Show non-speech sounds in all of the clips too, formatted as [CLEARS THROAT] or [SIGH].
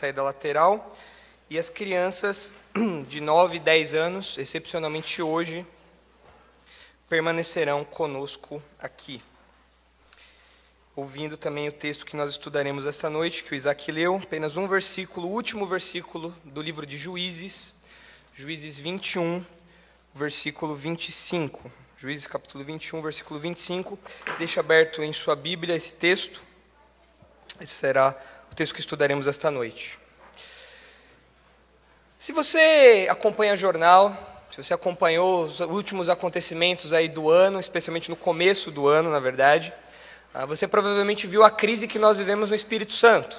saída lateral. E as crianças [CLEARS THROAT] de 9 e 10 anos, excepcionalmente hoje, permanecerão conosco aqui. Ouvindo também o texto que nós estudaremos esta noite, que o Isaac leu, apenas um versículo, o último versículo do livro de Juízes, Juízes 21, versículo 25. Juízes capítulo 21, versículo 25. Deixa aberto em sua Bíblia esse texto. Esse será o texto que estudaremos esta noite. Se você acompanha o jornal, se você acompanhou os últimos acontecimentos aí do ano, especialmente no começo do ano, na verdade, ah, você provavelmente viu a crise que nós vivemos no Espírito Santo.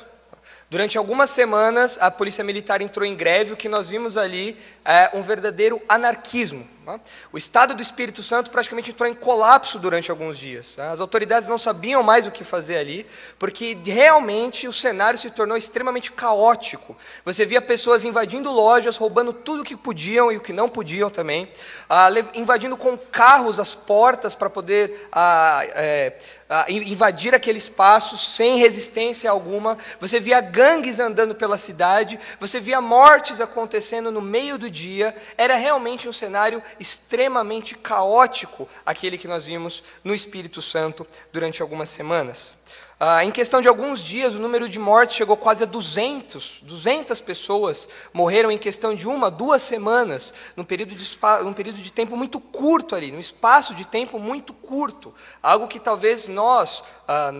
Durante algumas semanas, a polícia militar entrou em greve, o que nós vimos ali é um verdadeiro anarquismo, né? O estado do Espírito Santo praticamente entrou em colapso durante alguns dias. Né? As autoridades não sabiam mais o que fazer ali, porque realmente o cenário se tornou extremamente caótico. Você via pessoas invadindo lojas, roubando tudo o que podiam e o que não podiam também, ah, invadindo com carros as portas para poder ah, é, ah, invadir aquele espaço sem resistência alguma. Você via gangues andando pela cidade, você via mortes acontecendo no meio do dia. Era realmente um cenário extremamente caótico aquele que nós vimos no Espírito Santo durante algumas semanas. Ah, em questão de alguns dias, o número de mortes chegou quase a 200. 200 pessoas morreram em questão de uma, duas semanas, num período de, num período de tempo muito curto ali, num espaço de tempo muito curto. Algo que talvez nós, ah,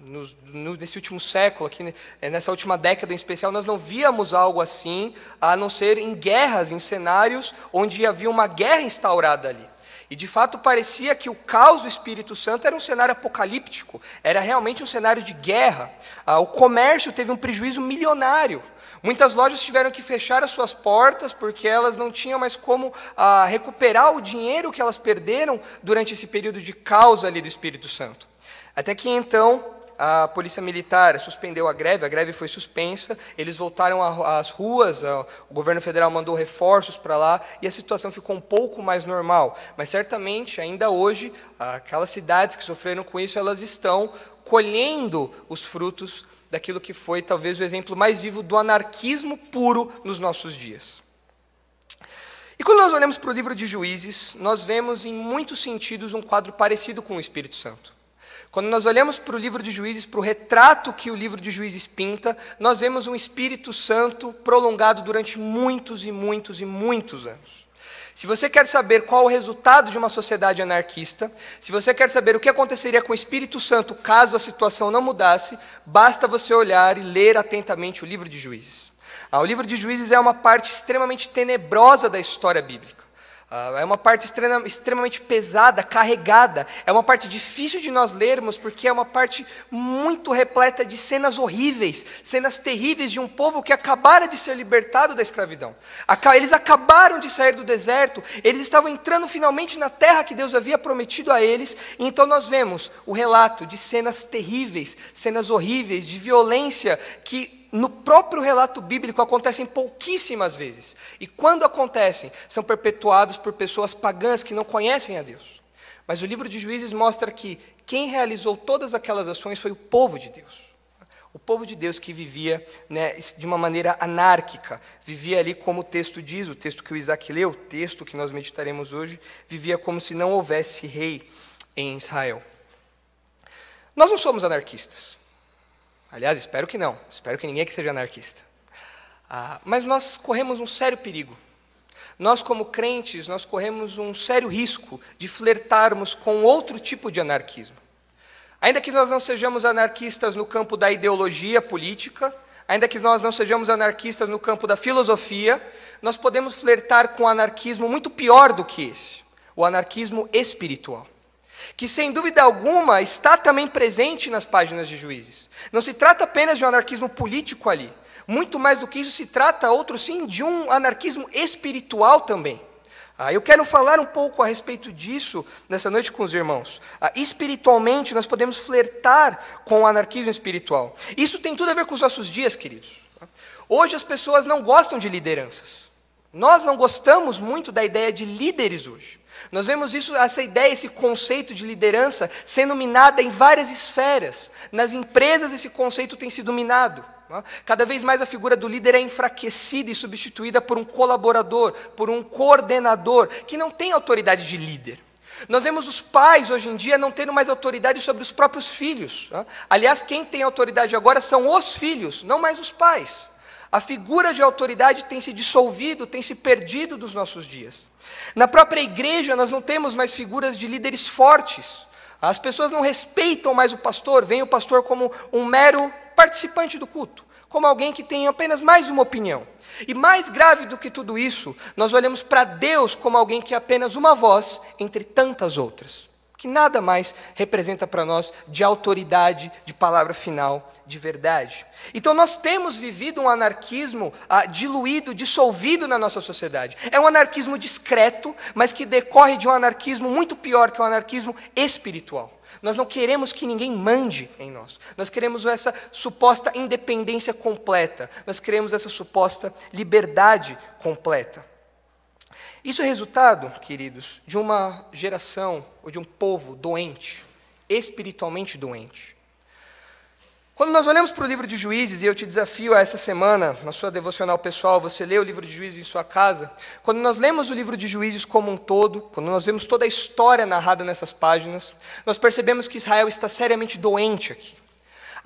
nos, no, nesse último século, aqui, né, nessa última década em especial, nós não víamos algo assim, a não ser em guerras, em cenários onde havia uma guerra instaurada ali. E de fato parecia que o caos do Espírito Santo era um cenário apocalíptico, era realmente um cenário de guerra. Ah, o comércio teve um prejuízo milionário. Muitas lojas tiveram que fechar as suas portas porque elas não tinham mais como ah, recuperar o dinheiro que elas perderam durante esse período de caos ali do Espírito Santo. Até que então a polícia militar suspendeu a greve, a greve foi suspensa, eles voltaram às ruas, o governo federal mandou reforços para lá e a situação ficou um pouco mais normal. Mas certamente, ainda hoje, aquelas cidades que sofreram com isso, elas estão colhendo os frutos daquilo que foi talvez o exemplo mais vivo do anarquismo puro nos nossos dias. E quando nós olhamos para o livro de Juízes, nós vemos em muitos sentidos um quadro parecido com o Espírito Santo. Quando nós olhamos para o livro de Juízes, para o retrato que o livro de Juízes pinta, nós vemos um Espírito Santo prolongado durante muitos e muitos e muitos anos. Se você quer saber qual o resultado de uma sociedade anarquista, se você quer saber o que aconteceria com o Espírito Santo caso a situação não mudasse, basta você olhar e ler atentamente o livro de Juízes. Ah, o livro de Juízes é uma parte extremamente tenebrosa da história bíblica. Ah, é uma parte extremamente pesada, carregada. É uma parte difícil de nós lermos, porque é uma parte muito repleta de cenas horríveis, cenas terríveis de um povo que acabara de ser libertado da escravidão. Eles acabaram de sair do deserto, eles estavam entrando finalmente na terra que Deus havia prometido a eles. E então nós vemos o relato de cenas terríveis, cenas horríveis, de violência que no próprio relato bíblico acontecem pouquíssimas vezes. E quando acontecem, são perpetuados por pessoas pagãs que não conhecem a Deus. Mas o livro de Juízes mostra que quem realizou todas aquelas ações foi o povo de Deus. O povo de Deus que vivia né, de uma maneira anárquica, vivia ali como o texto diz, o texto que o Isaac leu, o texto que nós meditaremos hoje, vivia como se não houvesse rei em Israel. Nós não somos anarquistas. Aliás, espero que não. Espero que ninguém que seja anarquista. Ah, mas nós corremos um sério perigo. Nós, como crentes, nós corremos um sério risco de flertarmos com outro tipo de anarquismo. Ainda que nós não sejamos anarquistas no campo da ideologia política, ainda que nós não sejamos anarquistas no campo da filosofia, nós podemos flertar com um anarquismo muito pior do que esse, o anarquismo espiritual que sem dúvida alguma está também presente nas páginas de juízes. Não se trata apenas de um anarquismo político ali. Muito mais do que isso, se trata, outro sim, de um anarquismo espiritual também. Ah, eu quero falar um pouco a respeito disso nessa noite com os irmãos. Ah, espiritualmente, nós podemos flertar com o anarquismo espiritual. Isso tem tudo a ver com os nossos dias, queridos. Hoje as pessoas não gostam de lideranças. Nós não gostamos muito da ideia de líderes hoje. Nós vemos isso, essa ideia, esse conceito de liderança sendo minada em várias esferas. Nas empresas, esse conceito tem sido minado. Né? Cada vez mais a figura do líder é enfraquecida e substituída por um colaborador, por um coordenador, que não tem autoridade de líder. Nós vemos os pais hoje em dia não tendo mais autoridade sobre os próprios filhos. Né? Aliás, quem tem autoridade agora são os filhos, não mais os pais. A figura de autoridade tem se dissolvido, tem se perdido dos nossos dias. Na própria igreja, nós não temos mais figuras de líderes fortes. As pessoas não respeitam mais o pastor, veem o pastor como um mero participante do culto, como alguém que tem apenas mais uma opinião. E mais grave do que tudo isso, nós olhamos para Deus como alguém que é apenas uma voz entre tantas outras que nada mais representa para nós de autoridade, de palavra final, de verdade. Então nós temos vivido um anarquismo ah, diluído, dissolvido na nossa sociedade. É um anarquismo discreto, mas que decorre de um anarquismo muito pior que o um anarquismo espiritual. Nós não queremos que ninguém mande em nós. Nós queremos essa suposta independência completa. Nós queremos essa suposta liberdade completa. Isso é resultado, queridos, de uma geração ou de um povo doente, espiritualmente doente. Quando nós olhamos para o livro de Juízes, e eu te desafio a essa semana, na sua devocional pessoal, você lê o livro de Juízes em sua casa, quando nós lemos o livro de Juízes como um todo, quando nós vemos toda a história narrada nessas páginas, nós percebemos que Israel está seriamente doente aqui.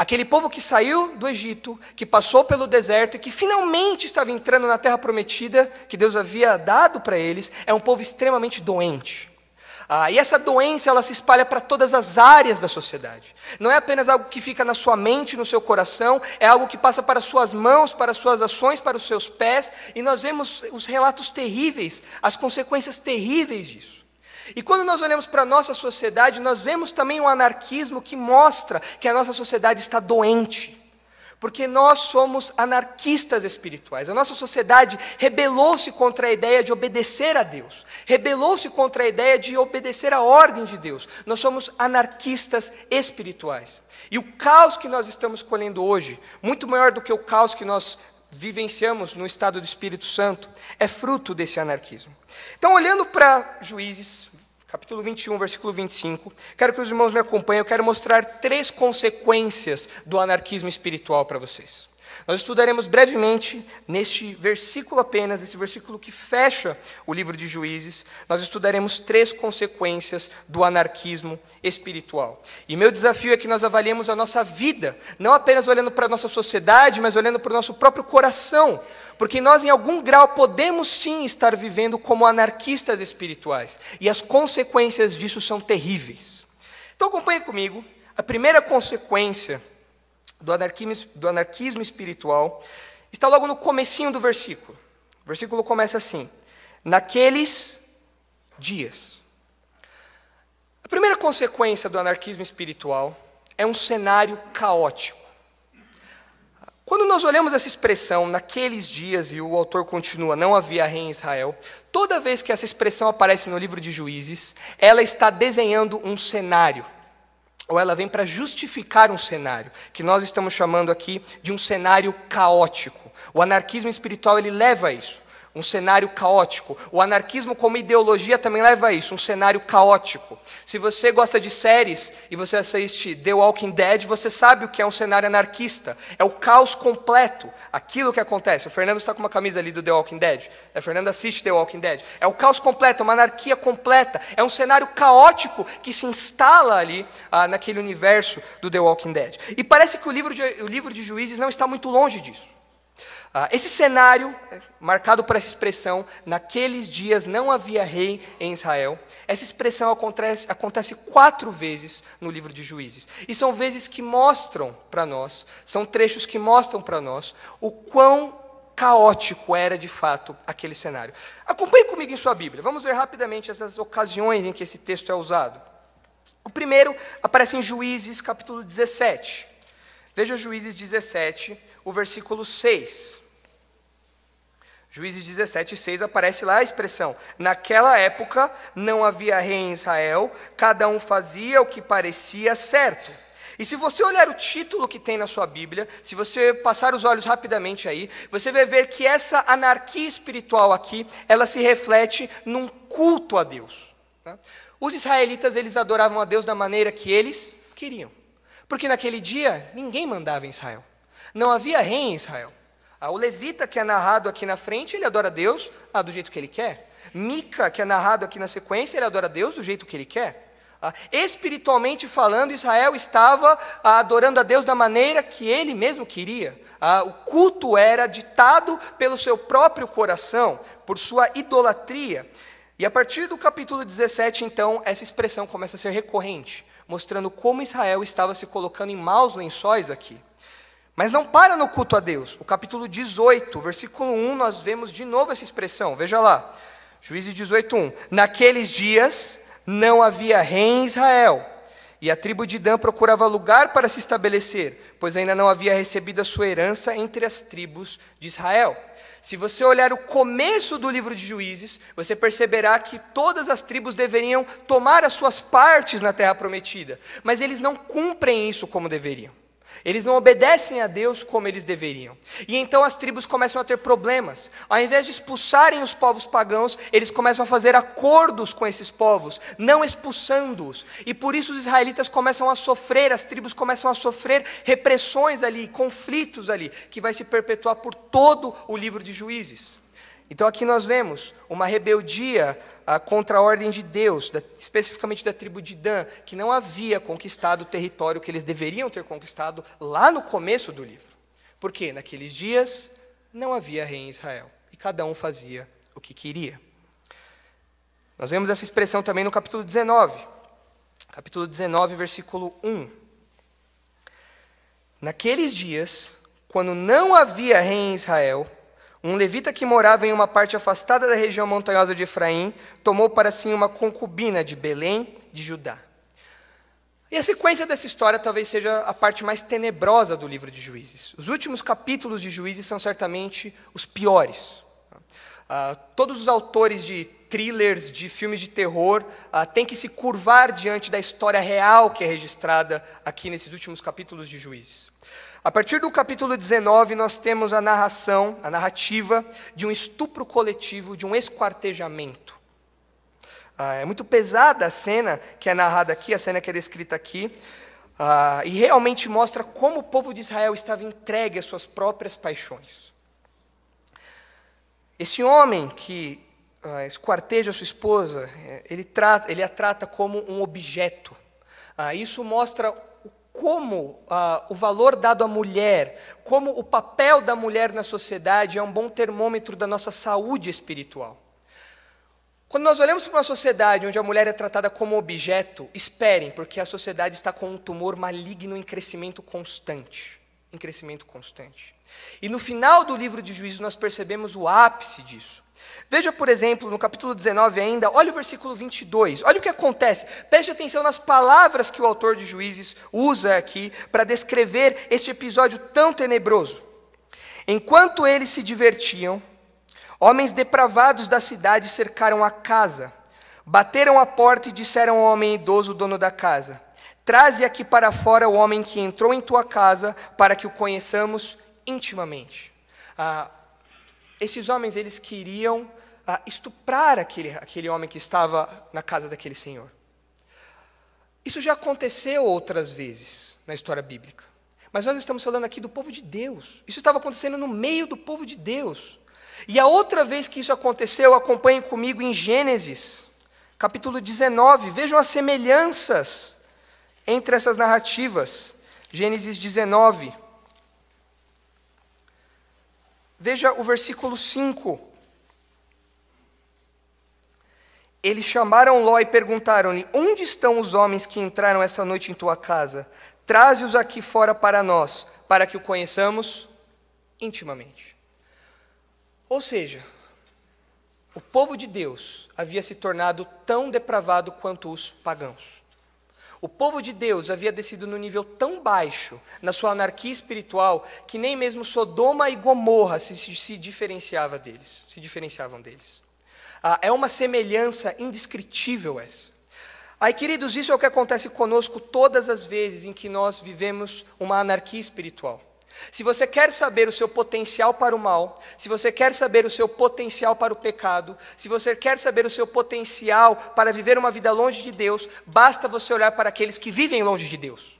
Aquele povo que saiu do Egito, que passou pelo deserto e que finalmente estava entrando na terra prometida que Deus havia dado para eles, é um povo extremamente doente. Ah, e essa doença ela se espalha para todas as áreas da sociedade. Não é apenas algo que fica na sua mente, no seu coração, é algo que passa para suas mãos, para suas ações, para os seus pés, e nós vemos os relatos terríveis, as consequências terríveis disso. E quando nós olhamos para a nossa sociedade, nós vemos também um anarquismo que mostra que a nossa sociedade está doente. Porque nós somos anarquistas espirituais. A nossa sociedade rebelou-se contra a ideia de obedecer a Deus, rebelou-se contra a ideia de obedecer à ordem de Deus. Nós somos anarquistas espirituais. E o caos que nós estamos colhendo hoje, muito maior do que o caos que nós vivenciamos no estado do Espírito Santo, é fruto desse anarquismo. Então, olhando para Juízes, capítulo 21, versículo 25. Quero que os irmãos me acompanhem, eu quero mostrar três consequências do anarquismo espiritual para vocês. Nós estudaremos brevemente neste versículo apenas, esse versículo que fecha o livro de Juízes, nós estudaremos três consequências do anarquismo espiritual. E meu desafio é que nós avaliemos a nossa vida, não apenas olhando para a nossa sociedade, mas olhando para o nosso próprio coração, porque nós, em algum grau, podemos sim estar vivendo como anarquistas espirituais, e as consequências disso são terríveis. Então, acompanhe comigo a primeira consequência do anarquismo, do anarquismo espiritual está logo no comecinho do versículo. O versículo começa assim: naqueles dias. A primeira consequência do anarquismo espiritual é um cenário caótico. Quando nós olhamos essa expressão, naqueles dias, e o autor continua, não havia rei em Israel, toda vez que essa expressão aparece no livro de Juízes, ela está desenhando um cenário ou ela vem para justificar um cenário, que nós estamos chamando aqui de um cenário caótico. O anarquismo espiritual ele leva a isso um cenário caótico. O anarquismo, como ideologia, também leva a isso, um cenário caótico. Se você gosta de séries e você assiste The Walking Dead, você sabe o que é um cenário anarquista. É o caos completo, aquilo que acontece. O Fernando está com uma camisa ali do The Walking Dead. O é, Fernando assiste The Walking Dead. É o caos completo, é uma anarquia completa. É um cenário caótico que se instala ali, ah, naquele universo do The Walking Dead. E parece que o livro de, o livro de juízes não está muito longe disso. Ah, esse cenário, eh, marcado por essa expressão, naqueles dias não havia rei em Israel, essa expressão acontece, acontece quatro vezes no livro de Juízes. E são vezes que mostram para nós, são trechos que mostram para nós o quão caótico era de fato aquele cenário. Acompanhe comigo em sua Bíblia, vamos ver rapidamente essas ocasiões em que esse texto é usado. O primeiro aparece em Juízes capítulo 17. Veja Juízes 17, o versículo 6. Juízes 17, 6 aparece lá a expressão: Naquela época não havia rei em Israel, cada um fazia o que parecia certo. E se você olhar o título que tem na sua Bíblia, se você passar os olhos rapidamente aí, você vai ver que essa anarquia espiritual aqui, ela se reflete num culto a Deus. Tá? Os israelitas, eles adoravam a Deus da maneira que eles queriam. Porque naquele dia, ninguém mandava em Israel. Não havia rei em Israel. Ah, o levita que é narrado aqui na frente, ele adora Deus ah, do jeito que ele quer. Mica, que é narrado aqui na sequência, ele adora Deus do jeito que ele quer. Ah, espiritualmente falando, Israel estava ah, adorando a Deus da maneira que ele mesmo queria. Ah, o culto era ditado pelo seu próprio coração, por sua idolatria. E a partir do capítulo 17, então, essa expressão começa a ser recorrente, mostrando como Israel estava se colocando em maus lençóis aqui. Mas não para no culto a Deus. O capítulo 18, versículo 1, nós vemos de novo essa expressão. Veja lá. Juízes 18, 1. Naqueles dias não havia rei em Israel, e a tribo de Dan procurava lugar para se estabelecer, pois ainda não havia recebido a sua herança entre as tribos de Israel. Se você olhar o começo do livro de Juízes, você perceberá que todas as tribos deveriam tomar as suas partes na terra prometida, mas eles não cumprem isso como deveriam. Eles não obedecem a Deus como eles deveriam. E então as tribos começam a ter problemas. Ao invés de expulsarem os povos pagãos, eles começam a fazer acordos com esses povos, não expulsando-os. E por isso os israelitas começam a sofrer, as tribos começam a sofrer repressões ali, conflitos ali, que vai se perpetuar por todo o livro de juízes. Então aqui nós vemos uma rebeldia ah, contra a ordem de Deus, da, especificamente da tribo de Dan, que não havia conquistado o território que eles deveriam ter conquistado lá no começo do livro. Porque naqueles dias não havia rei em Israel e cada um fazia o que queria. Nós vemos essa expressão também no capítulo 19, capítulo 19, versículo 1. Naqueles dias, quando não havia rei em Israel, um levita que morava em uma parte afastada da região montanhosa de Efraim tomou para si uma concubina de Belém, de Judá. E a sequência dessa história talvez seja a parte mais tenebrosa do livro de Juízes. Os últimos capítulos de Juízes são certamente os piores. Ah, todos os autores de thrillers, de filmes de terror, ah, têm que se curvar diante da história real que é registrada aqui nesses últimos capítulos de Juízes. A partir do capítulo 19, nós temos a narração, a narrativa de um estupro coletivo, de um esquartejamento. Ah, é muito pesada a cena que é narrada aqui, a cena que é descrita aqui, ah, e realmente mostra como o povo de Israel estava entregue às suas próprias paixões. Esse homem que ah, esquarteja sua esposa, eh, ele, trata, ele a trata como um objeto. Ah, isso mostra como ah, o valor dado à mulher, como o papel da mulher na sociedade é um bom termômetro da nossa saúde espiritual. Quando nós olhamos para uma sociedade onde a mulher é tratada como objeto, esperem, porque a sociedade está com um tumor maligno em crescimento constante. Em crescimento constante. E no final do livro de juízo nós percebemos o ápice disso. Veja, por exemplo, no capítulo 19 ainda, olha o versículo 22. Olha o que acontece. Preste atenção nas palavras que o autor de Juízes usa aqui para descrever este episódio tão tenebroso. Enquanto eles se divertiam, homens depravados da cidade cercaram a casa, bateram a porta e disseram ao homem idoso, dono da casa: Traze aqui para fora o homem que entrou em tua casa, para que o conheçamos intimamente. Ah, esses homens eles queriam ah, estuprar aquele, aquele homem que estava na casa daquele senhor. Isso já aconteceu outras vezes na história bíblica. Mas nós estamos falando aqui do povo de Deus. Isso estava acontecendo no meio do povo de Deus. E a outra vez que isso aconteceu, acompanhem comigo em Gênesis, capítulo 19. Vejam as semelhanças entre essas narrativas. Gênesis 19. Veja o versículo 5. Eles chamaram Ló e perguntaram-lhe: Onde estão os homens que entraram esta noite em tua casa? Traze-os aqui fora para nós, para que o conheçamos intimamente. Ou seja, o povo de Deus havia se tornado tão depravado quanto os pagãos. O povo de Deus havia descido no nível tão baixo, na sua anarquia espiritual, que nem mesmo Sodoma e Gomorra se, se, se diferenciava deles, se diferenciavam deles. Ah, é uma semelhança indescritível essa. Aí, queridos, isso é o que acontece conosco todas as vezes em que nós vivemos uma anarquia espiritual. Se você quer saber o seu potencial para o mal, se você quer saber o seu potencial para o pecado, se você quer saber o seu potencial para viver uma vida longe de Deus, basta você olhar para aqueles que vivem longe de Deus.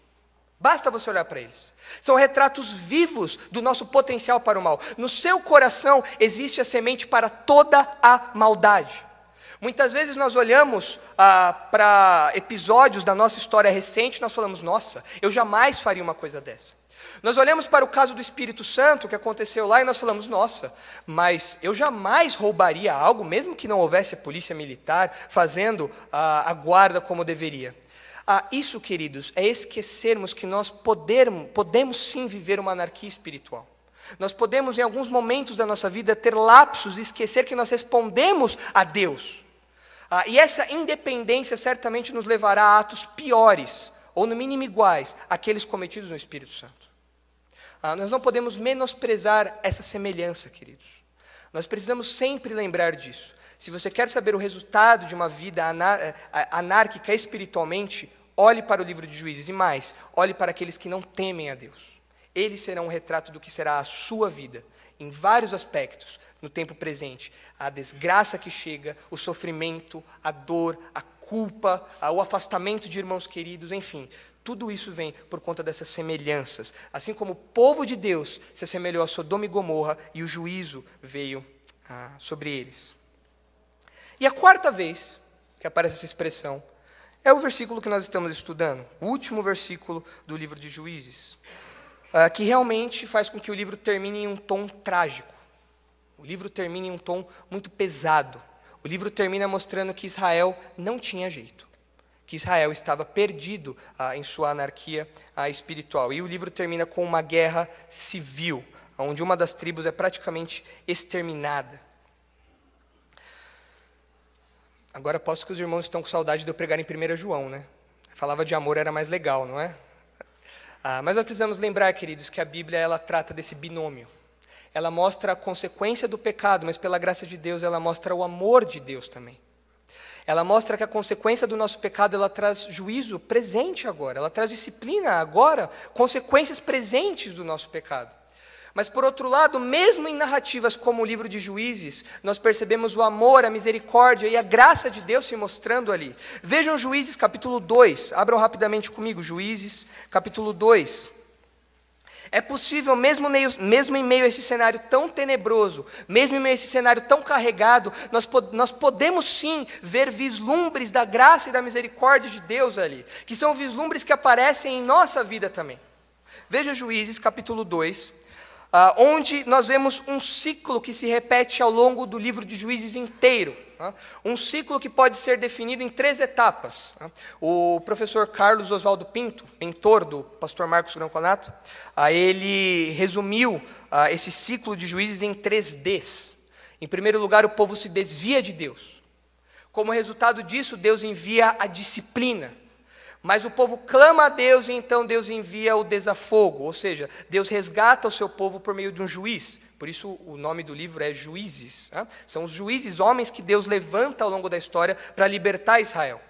Basta você olhar para eles. São retratos vivos do nosso potencial para o mal. No seu coração existe a semente para toda a maldade. Muitas vezes nós olhamos ah, para episódios da nossa história recente e nós falamos, nossa, eu jamais faria uma coisa dessa. Nós olhamos para o caso do Espírito Santo que aconteceu lá e nós falamos, nossa, mas eu jamais roubaria algo, mesmo que não houvesse a polícia militar fazendo ah, a guarda como deveria. Ah, isso, queridos, é esquecermos que nós podermos, podemos sim viver uma anarquia espiritual. Nós podemos, em alguns momentos da nossa vida, ter lapsos e esquecer que nós respondemos a Deus. Ah, e essa independência certamente nos levará a atos piores, ou no mínimo iguais, àqueles cometidos no Espírito Santo. Ah, nós não podemos menosprezar essa semelhança, queridos. Nós precisamos sempre lembrar disso. Se você quer saber o resultado de uma vida eh, anárquica espiritualmente, olhe para o livro de juízes e mais, olhe para aqueles que não temem a Deus. Eles serão um retrato do que será a sua vida, em vários aspectos, no tempo presente. A desgraça que chega, o sofrimento, a dor, a culpa, o afastamento de irmãos queridos, enfim. Tudo isso vem por conta dessas semelhanças. Assim como o povo de Deus se assemelhou a Sodoma e Gomorra e o juízo veio ah, sobre eles. E a quarta vez que aparece essa expressão é o versículo que nós estamos estudando, o último versículo do livro de Juízes, ah, que realmente faz com que o livro termine em um tom trágico. O livro termina em um tom muito pesado. O livro termina mostrando que Israel não tinha jeito, que Israel estava perdido ah, em sua anarquia ah, espiritual. E o livro termina com uma guerra civil, onde uma das tribos é praticamente exterminada. Agora posso que os irmãos estão com saudade de eu pregar em 1 João, né? Falava de amor era mais legal, não é? Ah, mas nós precisamos lembrar, queridos, que a Bíblia ela trata desse binômio ela mostra a consequência do pecado, mas pela graça de Deus ela mostra o amor de Deus também. Ela mostra que a consequência do nosso pecado ela traz juízo presente agora, ela traz disciplina agora, consequências presentes do nosso pecado. Mas por outro lado, mesmo em narrativas como o livro de Juízes, nós percebemos o amor, a misericórdia e a graça de Deus se mostrando ali. Vejam Juízes capítulo 2, abram rapidamente comigo Juízes capítulo 2. É possível, mesmo, mesmo em meio a esse cenário tão tenebroso, mesmo em meio a esse cenário tão carregado, nós, nós podemos sim ver vislumbres da graça e da misericórdia de Deus ali, que são vislumbres que aparecem em nossa vida também. Veja Juízes capítulo 2, ah, onde nós vemos um ciclo que se repete ao longo do livro de Juízes inteiro. Tá? Um ciclo que pode ser definido em três etapas. Tá? O professor Carlos Oswaldo Pinto, mentor do pastor Marcos Granconato, ah, ele resumiu ah, esse ciclo de juízes em três Ds. Em primeiro lugar, o povo se desvia de Deus. Como resultado disso, Deus envia a disciplina. Mas o povo clama a Deus e então Deus envia o desafogo, ou seja, Deus resgata o seu povo por meio de um juiz, por isso o nome do livro é Juízes. Né? São os juízes, homens que Deus levanta ao longo da história para libertar Israel.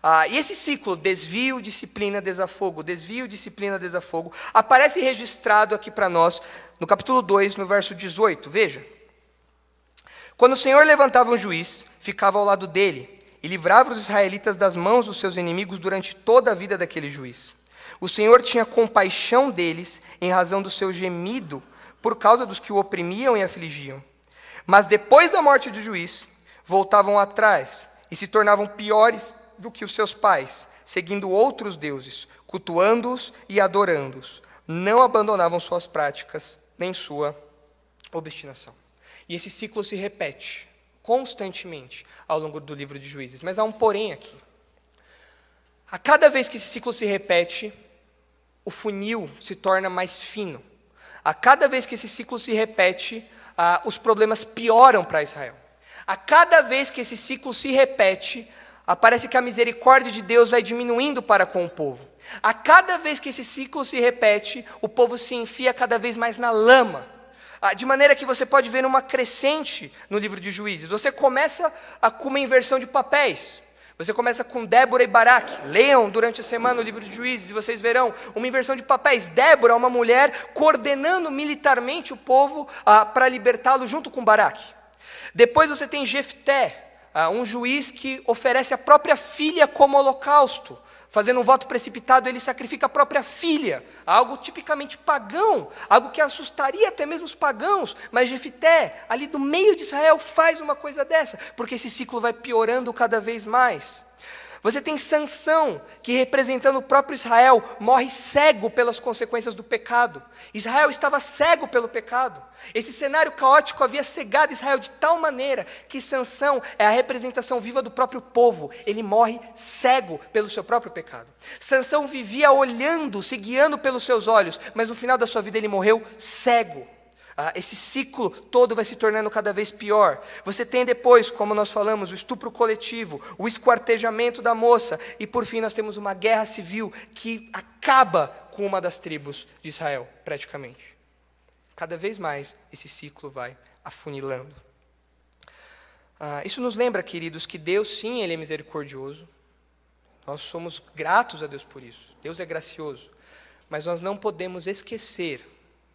Ah, e esse ciclo, desvio, disciplina, desafogo, desvio, disciplina, desafogo, aparece registrado aqui para nós no capítulo 2, no verso 18. Veja. Quando o Senhor levantava um juiz, ficava ao lado dele e livrava os israelitas das mãos dos seus inimigos durante toda a vida daquele juiz. O Senhor tinha compaixão deles em razão do seu gemido por causa dos que o oprimiam e afligiam. Mas depois da morte do juiz, voltavam atrás e se tornavam piores do que os seus pais, seguindo outros deuses, cultuando-os e adorando-os. Não abandonavam suas práticas, nem sua obstinação. E esse ciclo se repete constantemente ao longo do livro de Juízes. Mas há um porém aqui. A cada vez que esse ciclo se repete, o funil se torna mais fino. A cada vez que esse ciclo se repete, ah, os problemas pioram para Israel. A cada vez que esse ciclo se repete, aparece parece que a misericórdia de Deus vai diminuindo para com o povo. A cada vez que esse ciclo se repete, o povo se enfia cada vez mais na lama. Ah, de maneira que você pode ver uma crescente no livro de Juízes. Você começa a, com uma inversão de papéis. Você começa com Débora e Baraque. Leiam durante a semana o livro de Juízes e vocês verão uma inversão de papéis. Débora é uma mulher coordenando militarmente o povo ah, para libertá-lo junto com Baraque. Depois você tem Jefté, ah, um juiz que oferece a própria filha como holocausto Fazendo um voto precipitado, ele sacrifica a própria filha, algo tipicamente pagão, algo que assustaria até mesmo os pagãos, mas Jefité, ali do meio de Israel, faz uma coisa dessa, porque esse ciclo vai piorando cada vez mais. Você tem Sansão, que representando o próprio Israel, morre cego pelas consequências do pecado. Israel estava cego pelo pecado. Esse cenário caótico havia cegado Israel de tal maneira que Sansão é a representação viva do próprio povo. Ele morre cego pelo seu próprio pecado. Sansão vivia olhando, se guiando pelos seus olhos, mas no final da sua vida ele morreu cego ah, esse ciclo todo vai se tornando cada vez pior. Você tem depois, como nós falamos, o estupro coletivo, o esquartejamento da moça, e por fim nós temos uma guerra civil que acaba com uma das tribos de Israel, praticamente. Cada vez mais esse ciclo vai afunilando. Ah, isso nos lembra, queridos, que Deus sim, Ele é misericordioso. Nós somos gratos a Deus por isso. Deus é gracioso. Mas nós não podemos esquecer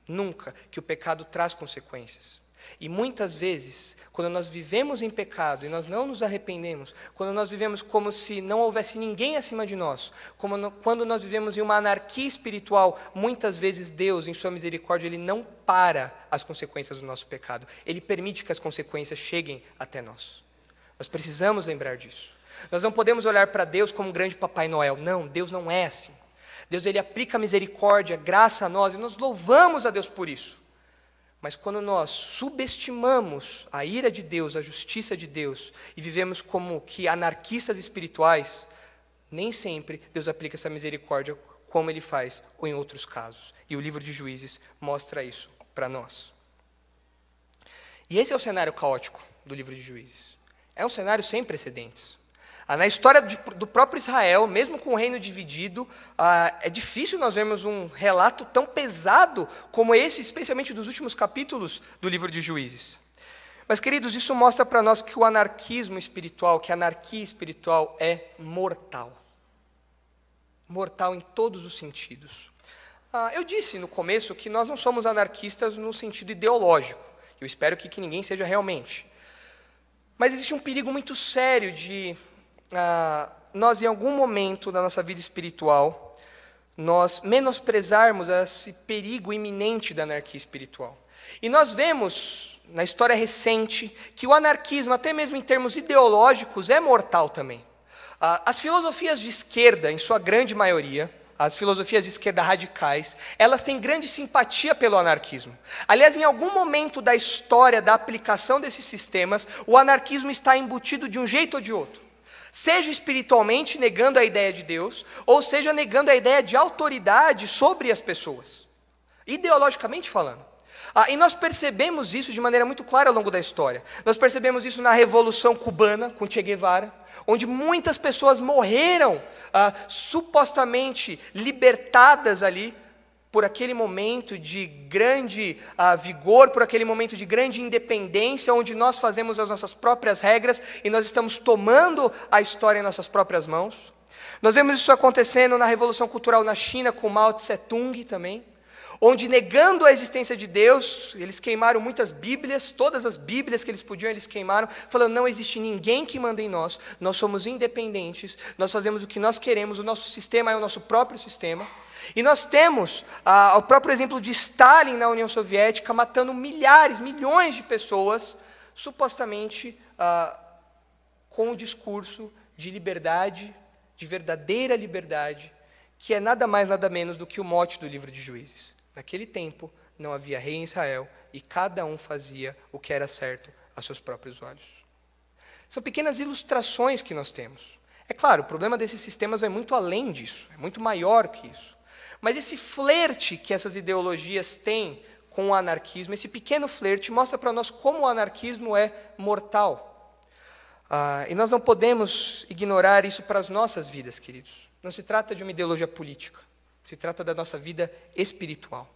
nunca, que o pecado traz consequências. E muitas vezes, quando nós vivemos em pecado e nós não nos arrependemos, quando nós vivemos como se não houvesse ninguém acima de nós, no, quando nós vivemos em uma anarquia espiritual, muitas vezes Deus, em sua misericórdia, ele não para as consequências do nosso pecado. Ele permite que as consequências cheguem até nós. Nós precisamos lembrar disso. Nós não podemos olhar para Deus como um grande Papai Noel. Não, Deus não é assim. Deus ele aplica misericórdia, graça a nós e nós louvamos a Deus por isso. Mas quando nós subestimamos a ira de Deus, a justiça de Deus e vivemos como que anarquistas espirituais, nem sempre Deus aplica essa misericórdia como ele faz ou em outros casos. E o livro de Juízes mostra isso para nós. E esse é o cenário caótico do livro de Juízes. É um cenário sem precedentes. Ah, na história do próprio Israel, mesmo com o reino dividido, ah, é difícil nós vermos um relato tão pesado como esse, especialmente dos últimos capítulos do livro de Juízes. Mas, queridos, isso mostra para nós que o anarquismo espiritual, que a anarquia espiritual é mortal. Mortal em todos os sentidos. Ah, eu disse no começo que nós não somos anarquistas no sentido ideológico. Eu espero que ninguém seja realmente. Mas existe um perigo muito sério de ah, nós em algum momento da nossa vida espiritual, nós menosprezarmos esse perigo iminente da anarquia espiritual. E nós vemos na história recente que o anarquismo, até mesmo em termos ideológicos, é mortal também. Ah, as filosofias de esquerda, em sua grande maioria, as filosofias de esquerda radicais, elas têm grande simpatia pelo anarquismo. Aliás, em algum momento da história da aplicação desses sistemas, o anarquismo está embutido de um jeito ou de outro seja espiritualmente negando a ideia de Deus, ou seja negando a ideia de autoridade sobre as pessoas, ideologicamente falando. Ah, e nós percebemos isso de maneira muito clara ao longo da história. Nós percebemos isso na Revolução Cubana, com Che Guevara, onde muitas pessoas morreram ah, supostamente libertadas ali, por aquele momento de grande uh, vigor, por aquele momento de grande independência, onde nós fazemos as nossas próprias regras e nós estamos tomando a história em nossas próprias mãos. Nós vemos isso acontecendo na Revolução Cultural na China com Mao Tse-tung também, onde negando a existência de Deus, eles queimaram muitas Bíblias, todas as Bíblias que eles podiam, eles queimaram, falando: não existe ninguém que manda em nós, nós somos independentes, nós fazemos o que nós queremos, o nosso sistema é o nosso próprio sistema. E nós temos ah, o próprio exemplo de Stalin na União Soviética matando milhares, milhões de pessoas, supostamente ah, com o discurso de liberdade, de verdadeira liberdade, que é nada mais, nada menos do que o mote do livro de juízes. Naquele tempo, não havia rei em Israel e cada um fazia o que era certo a seus próprios olhos. São pequenas ilustrações que nós temos. É claro, o problema desses sistemas vai muito além disso, é muito maior que isso. Mas esse flerte que essas ideologias têm com o anarquismo, esse pequeno flerte, mostra para nós como o anarquismo é mortal. Ah, e nós não podemos ignorar isso para as nossas vidas, queridos. Não se trata de uma ideologia política, se trata da nossa vida espiritual.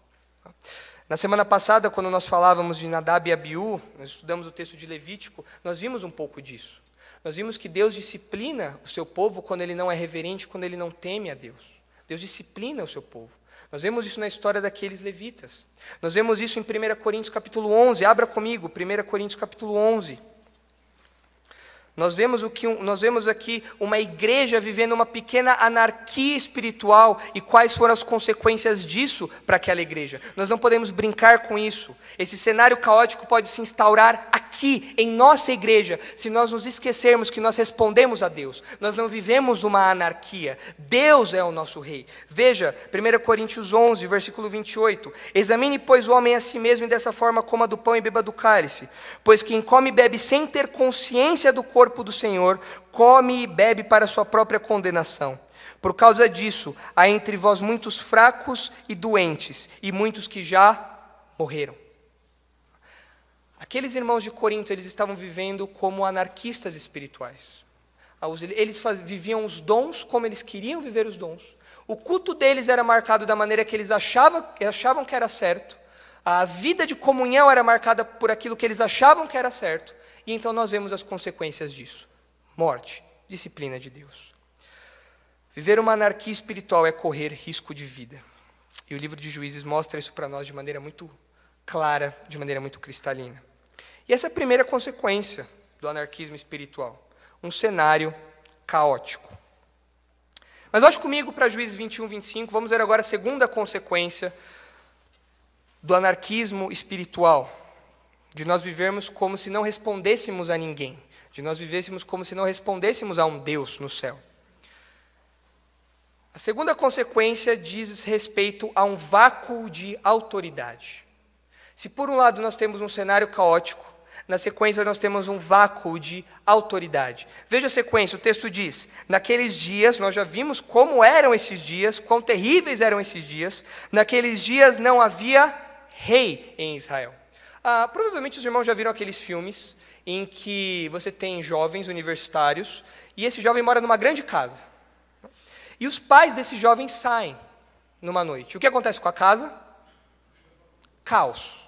Na semana passada, quando nós falávamos de Nadab e Abiú, nós estudamos o texto de Levítico, nós vimos um pouco disso. Nós vimos que Deus disciplina o seu povo quando ele não é reverente, quando ele não teme a Deus. Deus disciplina o seu povo. Nós vemos isso na história daqueles levitas. Nós vemos isso em 1 Coríntios capítulo 11. Abra comigo, 1 Coríntios capítulo 11. Nós vemos, o que, nós vemos aqui uma igreja vivendo uma pequena anarquia espiritual e quais foram as consequências disso para aquela igreja. Nós não podemos brincar com isso. Esse cenário caótico pode se instaurar aqui, em nossa igreja, se nós nos esquecermos que nós respondemos a Deus. Nós não vivemos uma anarquia. Deus é o nosso rei. Veja, 1 Coríntios 11, versículo 28. Examine, pois, o homem a si mesmo e dessa forma coma do pão e beba do cálice. Pois quem come e bebe sem ter consciência do corpo, corpo do Senhor, come e bebe para sua própria condenação. Por causa disso, há entre vós muitos fracos e doentes, e muitos que já morreram. Aqueles irmãos de Corinto, eles estavam vivendo como anarquistas espirituais. Ah, eles viviam os dons como eles queriam viver os dons. O culto deles era marcado da maneira que eles achavam, achavam que era certo. A vida de comunhão era marcada por aquilo que eles achavam que era certo e então nós vemos as consequências disso: morte, disciplina de Deus. Viver uma anarquia espiritual é correr risco de vida. E o livro de Juízes mostra isso para nós de maneira muito clara, de maneira muito cristalina. E essa é a primeira consequência do anarquismo espiritual, um cenário caótico. Mas volte comigo para Juízes 21, 25, vamos ver agora a segunda consequência do anarquismo espiritual de nós vivermos como se não respondêssemos a ninguém, de nós vivêssemos como se não respondêssemos a um Deus no céu. A segunda consequência diz respeito a um vácuo de autoridade. Se por um lado nós temos um cenário caótico, na sequência nós temos um vácuo de autoridade. Veja a sequência, o texto diz: Naqueles dias, nós já vimos como eram esses dias, quão terríveis eram esses dias. Naqueles dias não havia rei em Israel. Ah, provavelmente os irmãos já viram aqueles filmes em que você tem jovens universitários e esse jovem mora numa grande casa. E os pais desse jovem saem numa noite. O que acontece com a casa? Caos.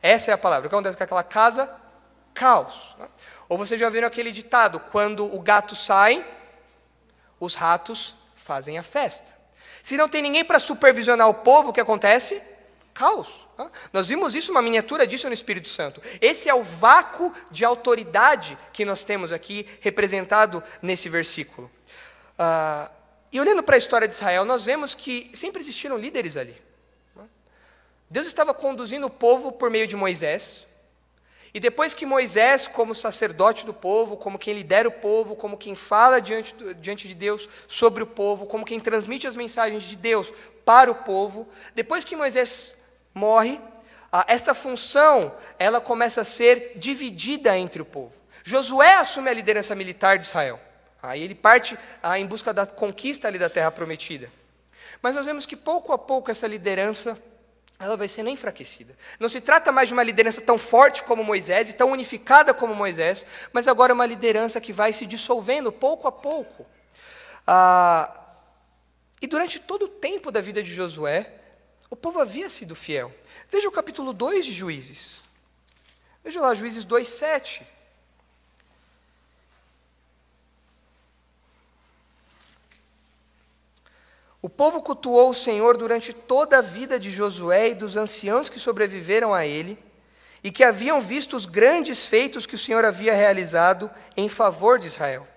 Essa é a palavra. O que acontece com aquela casa? Caos. Ou vocês já viram aquele ditado: quando o gato sai, os ratos fazem a festa. Se não tem ninguém para supervisionar o povo, o que acontece? Caos. Nós vimos isso, uma miniatura disso no Espírito Santo. Esse é o vácuo de autoridade que nós temos aqui representado nesse versículo. Ah, e olhando para a história de Israel, nós vemos que sempre existiram líderes ali. Deus estava conduzindo o povo por meio de Moisés. E depois que Moisés, como sacerdote do povo, como quem lidera o povo, como quem fala diante, do, diante de Deus sobre o povo, como quem transmite as mensagens de Deus para o povo, depois que Moisés morre, esta função ela começa a ser dividida entre o povo. Josué assume a liderança militar de Israel. Aí ele parte em busca da conquista ali da terra prometida. Mas nós vemos que pouco a pouco essa liderança ela vai sendo enfraquecida. Não se trata mais de uma liderança tão forte como Moisés e tão unificada como Moisés, mas agora uma liderança que vai se dissolvendo pouco a pouco. Ah, e durante todo o tempo da vida de Josué, o povo havia sido fiel. Veja o capítulo 2 de Juízes. Veja lá, Juízes 2, 7. O povo cultuou o Senhor durante toda a vida de Josué e dos anciãos que sobreviveram a ele, e que haviam visto os grandes feitos que o Senhor havia realizado em favor de Israel.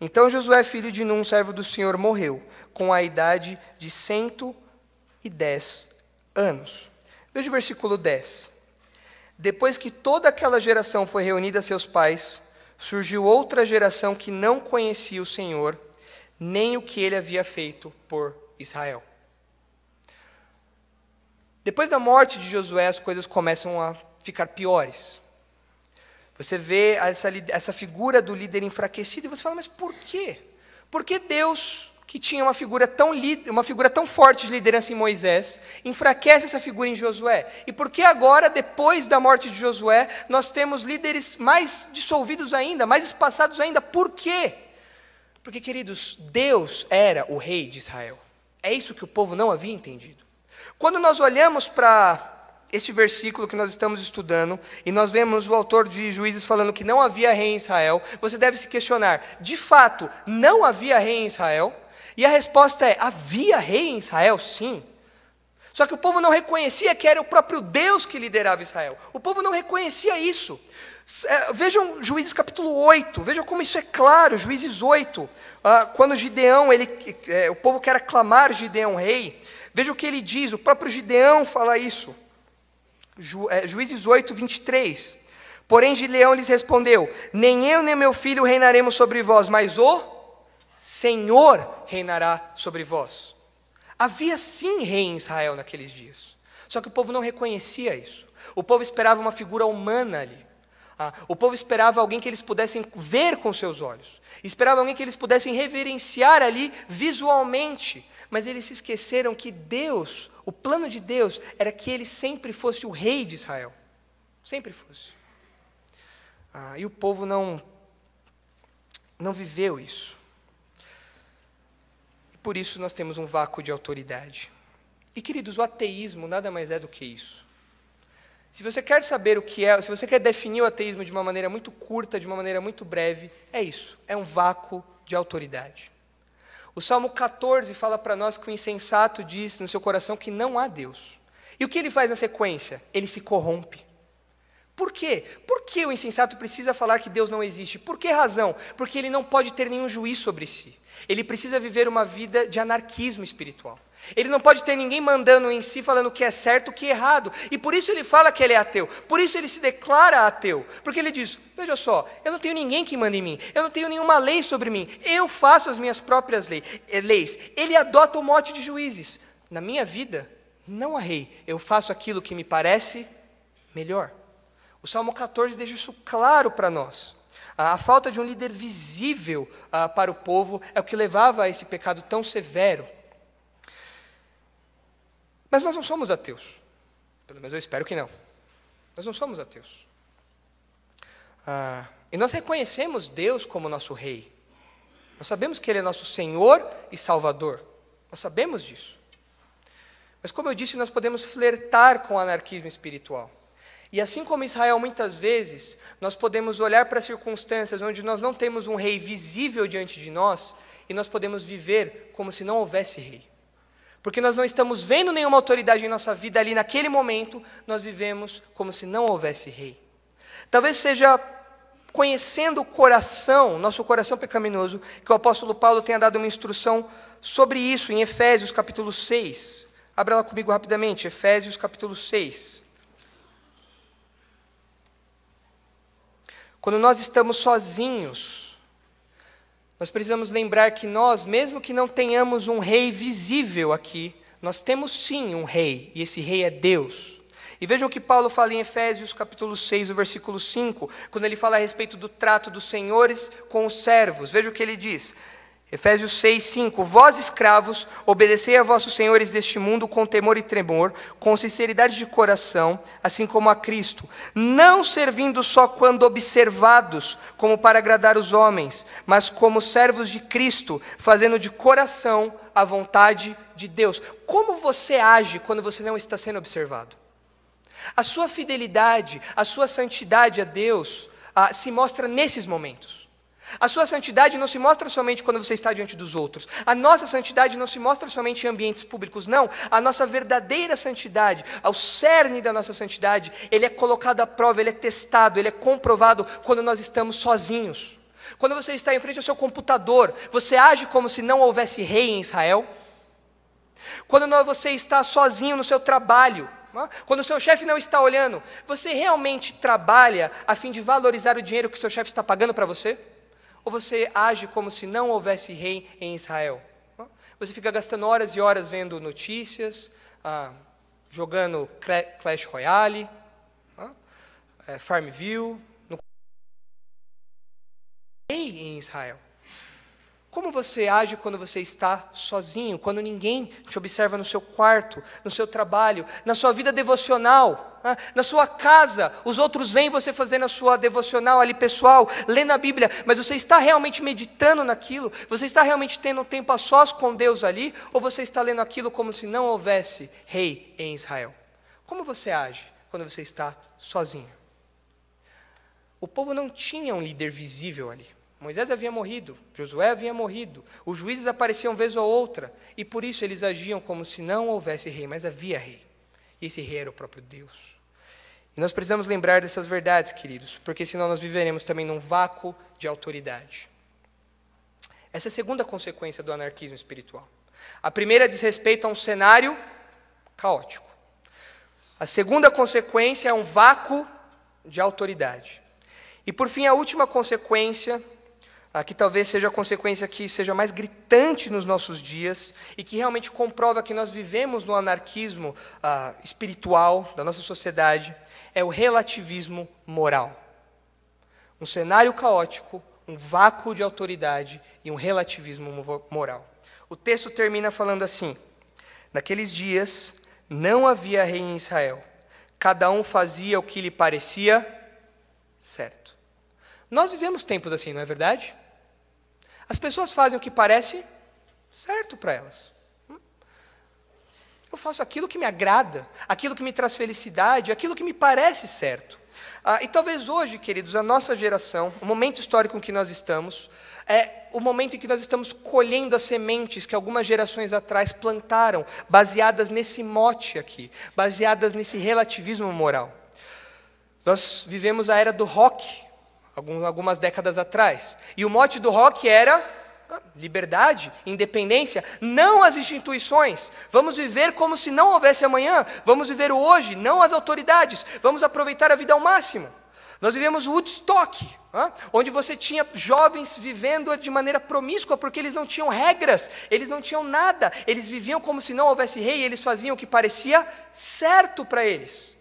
Então Josué, filho de Nun, servo do Senhor, morreu, com a idade de cento e dez anos. Veja o versículo 10. Depois que toda aquela geração foi reunida a seus pais, surgiu outra geração que não conhecia o Senhor, nem o que ele havia feito por Israel. Depois da morte de Josué, as coisas começam a ficar piores. Você vê essa, essa figura do líder enfraquecido e você fala, mas por quê? Por que Deus que tinha uma figura, tão uma figura tão forte de liderança em Moisés, enfraquece essa figura em Josué? E por que agora, depois da morte de Josué, nós temos líderes mais dissolvidos ainda, mais espaçados ainda? Por quê? Porque, queridos, Deus era o rei de Israel. É isso que o povo não havia entendido. Quando nós olhamos para esse versículo que nós estamos estudando e nós vemos o autor de Juízes falando que não havia rei em Israel, você deve se questionar: de fato, não havia rei em Israel? E a resposta é: havia rei em Israel, sim. Só que o povo não reconhecia que era o próprio Deus que liderava Israel. O povo não reconhecia isso. É, vejam Juízes capítulo 8, vejam como isso é claro, Juízes 8. Ah, quando Gideão, ele, é, o povo quer aclamar Gideão rei, veja o que ele diz, o próprio Gideão fala isso. É, Juízes 8, 23. Porém, Gideão lhes respondeu: Nem eu nem meu filho reinaremos sobre vós, mas o Senhor reinará sobre vós. Havia sim rei em Israel naqueles dias, só que o povo não reconhecia isso. O povo esperava uma figura humana ali. Ah, o povo esperava alguém que eles pudessem ver com seus olhos, esperava alguém que eles pudessem reverenciar ali visualmente, mas eles se esqueceram que Deus, o plano de Deus, era que ele sempre fosse o rei de Israel. Sempre fosse. Ah, e o povo não, não viveu isso. Por isso nós temos um vácuo de autoridade. E queridos, o ateísmo nada mais é do que isso. Se você quer saber o que é, se você quer definir o ateísmo de uma maneira muito curta, de uma maneira muito breve, é isso, é um vácuo de autoridade. O Salmo 14 fala para nós que o insensato diz no seu coração que não há Deus. E o que ele faz na sequência? Ele se corrompe. Por quê? Por que o insensato precisa falar que Deus não existe? Por que razão? Porque ele não pode ter nenhum juiz sobre si. Ele precisa viver uma vida de anarquismo espiritual. Ele não pode ter ninguém mandando em si, falando o que é certo, o que é errado. E por isso ele fala que ele é ateu. Por isso ele se declara ateu. Porque ele diz: Veja só, eu não tenho ninguém que manda em mim. Eu não tenho nenhuma lei sobre mim. Eu faço as minhas próprias eh, leis. Ele adota o mote de juízes. Na minha vida, não há rei. Eu faço aquilo que me parece melhor. O Salmo 14 deixa isso claro para nós. A falta de um líder visível para o povo é o que levava a esse pecado tão severo. Mas nós não somos ateus. Pelo menos eu espero que não. Nós não somos ateus. e nós reconhecemos Deus como nosso Rei. Nós sabemos que Ele é nosso Senhor e Salvador. Nós sabemos disso. Mas, como eu disse, nós podemos flertar com o anarquismo espiritual. E assim como Israel, muitas vezes, nós podemos olhar para circunstâncias onde nós não temos um rei visível diante de nós e nós podemos viver como se não houvesse rei. Porque nós não estamos vendo nenhuma autoridade em nossa vida ali naquele momento, nós vivemos como se não houvesse rei. Talvez seja conhecendo o coração, nosso coração pecaminoso, que o apóstolo Paulo tenha dado uma instrução sobre isso em Efésios capítulo 6. Abra ela comigo rapidamente, Efésios capítulo 6. Quando nós estamos sozinhos, nós precisamos lembrar que nós, mesmo que não tenhamos um rei visível aqui, nós temos sim um rei, e esse rei é Deus. E vejam o que Paulo fala em Efésios capítulo 6, o versículo 5, quando ele fala a respeito do trato dos senhores com os servos. Veja o que ele diz: Efésios 6, 5: Vós escravos, obedecei a vossos senhores deste mundo com temor e tremor, com sinceridade de coração, assim como a Cristo, não servindo só quando observados, como para agradar os homens, mas como servos de Cristo, fazendo de coração a vontade de Deus. Como você age quando você não está sendo observado? A sua fidelidade, a sua santidade a Deus ah, se mostra nesses momentos. A sua santidade não se mostra somente quando você está diante dos outros. A nossa santidade não se mostra somente em ambientes públicos, não. A nossa verdadeira santidade, ao cerne da nossa santidade, ele é colocado à prova, ele é testado, ele é comprovado quando nós estamos sozinhos. Quando você está em frente ao seu computador, você age como se não houvesse rei em Israel. Quando você está sozinho no seu trabalho, quando o seu chefe não está olhando, você realmente trabalha a fim de valorizar o dinheiro que seu chefe está pagando para você? Ou você age como se não houvesse rei em Israel? Você fica gastando horas e horas vendo notícias, ah, jogando Clash Royale, ah, é, Farmville. No... Rei em Israel. Como você age quando você está sozinho, quando ninguém te observa no seu quarto, no seu trabalho, na sua vida devocional? Ah, na sua casa, os outros vêm você fazendo a sua devocional ali pessoal, lendo a Bíblia, mas você está realmente meditando naquilo? Você está realmente tendo um tempo a sós com Deus ali? Ou você está lendo aquilo como se não houvesse rei em Israel? Como você age quando você está sozinho? O povo não tinha um líder visível ali. Moisés havia morrido, Josué havia morrido, os juízes apareciam vez ou outra, e por isso eles agiam como se não houvesse rei, mas havia rei. E esse rei era o próprio Deus. E nós precisamos lembrar dessas verdades, queridos, porque senão nós viveremos também num vácuo de autoridade. Essa é a segunda consequência do anarquismo espiritual. A primeira diz respeito a um cenário caótico. A segunda consequência é um vácuo de autoridade. E por fim, a última consequência, a que talvez seja a consequência que seja mais gritante nos nossos dias e que realmente comprova que nós vivemos no anarquismo ah, espiritual da nossa sociedade, é o relativismo moral. Um cenário caótico, um vácuo de autoridade e um relativismo moral. O texto termina falando assim: Naqueles dias não havia rei em Israel. Cada um fazia o que lhe parecia certo. Nós vivemos tempos assim, não é verdade? As pessoas fazem o que parece certo para elas. Eu faço aquilo que me agrada, aquilo que me traz felicidade, aquilo que me parece certo. Ah, e talvez hoje, queridos, a nossa geração, o momento histórico em que nós estamos, é o momento em que nós estamos colhendo as sementes que algumas gerações atrás plantaram, baseadas nesse mote aqui, baseadas nesse relativismo moral. Nós vivemos a era do rock, algumas décadas atrás, e o mote do rock era liberdade, independência, não as instituições. Vamos viver como se não houvesse amanhã, vamos viver o hoje, não as autoridades. Vamos aproveitar a vida ao máximo. Nós vivemos Woodstock, onde você tinha jovens vivendo de maneira promíscua, porque eles não tinham regras, eles não tinham nada, eles viviam como se não houvesse rei, e eles faziam o que parecia certo para eles.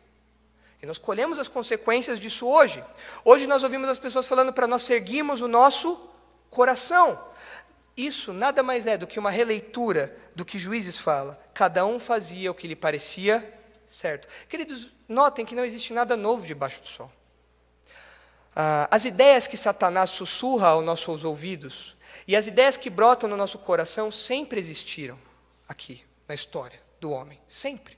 E nós colhemos as consequências disso hoje. Hoje nós ouvimos as pessoas falando para nós seguirmos o nosso coração. Isso nada mais é do que uma releitura do que Juízes fala. Cada um fazia o que lhe parecia certo. Queridos, notem que não existe nada novo debaixo do sol. Ah, as ideias que Satanás sussurra aos nossos ouvidos e as ideias que brotam no nosso coração sempre existiram aqui, na história do homem. Sempre.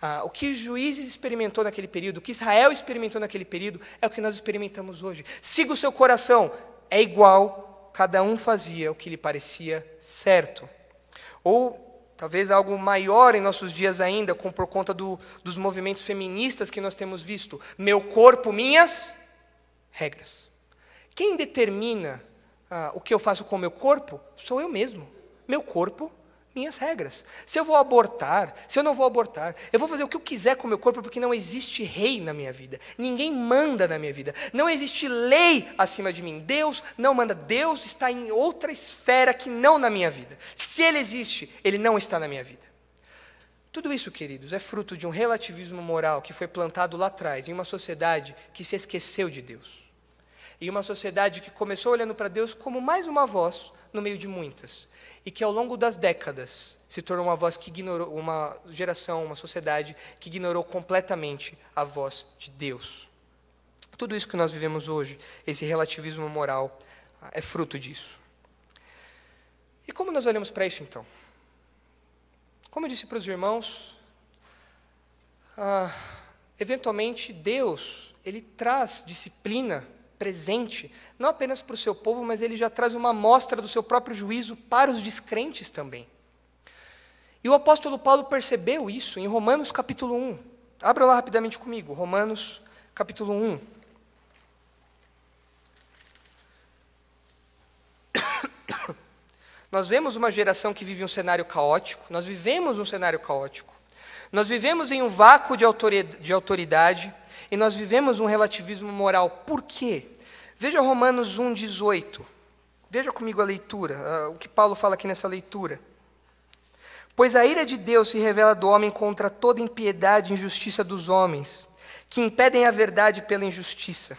Ah, o que Juízes experimentou naquele período, o que Israel experimentou naquele período, é o que nós experimentamos hoje. Siga o seu coração, é igual cada um fazia o que lhe parecia certo. Ou talvez algo maior em nossos dias ainda, com, por conta do, dos movimentos feministas que nós temos visto: meu corpo, minhas regras. Quem determina ah, o que eu faço com o meu corpo sou eu mesmo. Meu corpo, minhas regras. Se eu vou abortar, se eu não vou abortar, eu vou fazer o que eu quiser com o meu corpo, porque não existe rei na minha vida. Ninguém manda na minha vida. Não existe lei acima de mim. Deus não manda. Deus está em outra esfera que não na minha vida. Se ele existe, ele não está na minha vida. Tudo isso, queridos, é fruto de um relativismo moral que foi plantado lá atrás, em uma sociedade que se esqueceu de Deus. Em uma sociedade que começou olhando para Deus como mais uma voz no meio de muitas, e que ao longo das décadas se tornou uma voz que ignorou uma geração, uma sociedade que ignorou completamente a voz de Deus. Tudo isso que nós vivemos hoje, esse relativismo moral, ah, é fruto disso. E como nós olhamos para isso então? Como eu disse para os irmãos, ah, eventualmente Deus ele traz disciplina presente, não apenas para o seu povo, mas ele já traz uma amostra do seu próprio juízo para os descrentes também. E o apóstolo Paulo percebeu isso em Romanos capítulo 1. Abra lá rapidamente comigo, Romanos capítulo 1. [COUGHS] Nós vemos uma geração que vive um cenário caótico, nós vivemos um cenário caótico. Nós vivemos em um vácuo de autoridade, de autoridade e nós vivemos um relativismo moral. Por quê? Veja Romanos 1:18. Veja comigo a leitura, ah, o que Paulo fala aqui nessa leitura. Pois a ira de Deus se revela do homem contra toda impiedade e injustiça dos homens, que impedem a verdade pela injustiça.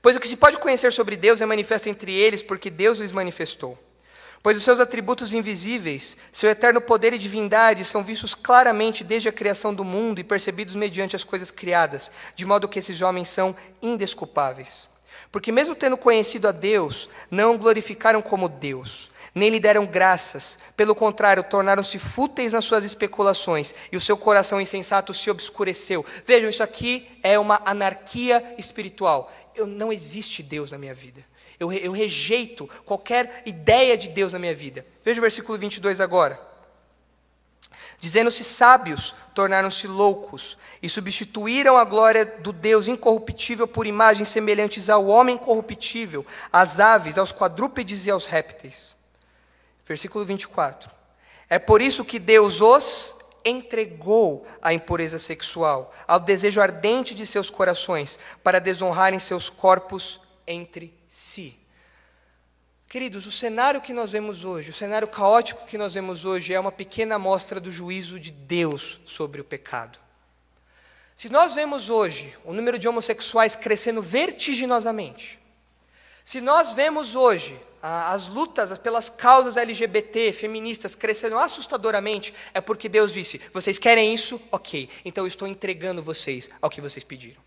Pois o que se pode conhecer sobre Deus é manifesto entre eles, porque Deus lhes manifestou. Pois os seus atributos invisíveis, seu eterno poder e divindade são vistos claramente desde a criação do mundo e percebidos mediante as coisas criadas, de modo que esses homens são indesculpáveis. Porque, mesmo tendo conhecido a Deus, não glorificaram como Deus, nem lhe deram graças. Pelo contrário, tornaram-se fúteis nas suas especulações e o seu coração insensato se obscureceu. Vejam, isso aqui é uma anarquia espiritual. Eu, não existe Deus na minha vida. Eu, eu rejeito qualquer ideia de Deus na minha vida. Veja o versículo 22 agora. Dizendo-se sábios, tornaram-se loucos e substituíram a glória do Deus incorruptível por imagens semelhantes ao homem corruptível, às aves, aos quadrúpedes e aos répteis. Versículo 24. É por isso que Deus os entregou à impureza sexual, ao desejo ardente de seus corações, para desonrarem seus corpos entre si. Queridos, o cenário que nós vemos hoje, o cenário caótico que nós vemos hoje, é uma pequena amostra do juízo de Deus sobre o pecado. Se nós vemos hoje o número de homossexuais crescendo vertiginosamente, se nós vemos hoje as lutas pelas causas LGBT, feministas, crescendo assustadoramente, é porque Deus disse: vocês querem isso? Ok, então eu estou entregando vocês ao que vocês pediram.